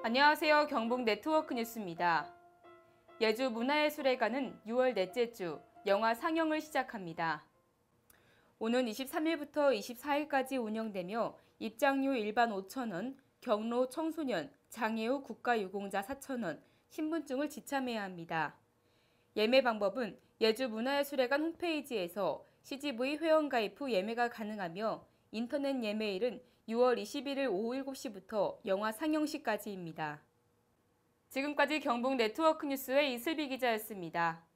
안녕하세요. 경북 네트워크 뉴스입니다. 예주 문화예술회관은 6월 넷째 주 영화 상영을 시작합니다. 오는 23일부터 24일까지 운영되며 입장료 일반 5 0원 경로 청소년, 장애우 국가유공자 4 0원 신분증을 지참해야 합니다. 예매 방법은 예주문화예술회관 홈페이지에서 CGV 회원가입 후 예매가 가능하며 인터넷 예매일은 6월 21일 오후 7시부터 영화 상영 시까지입니다. 지금까지 경북 네트워크 뉴스의 이슬비 기자였습니다.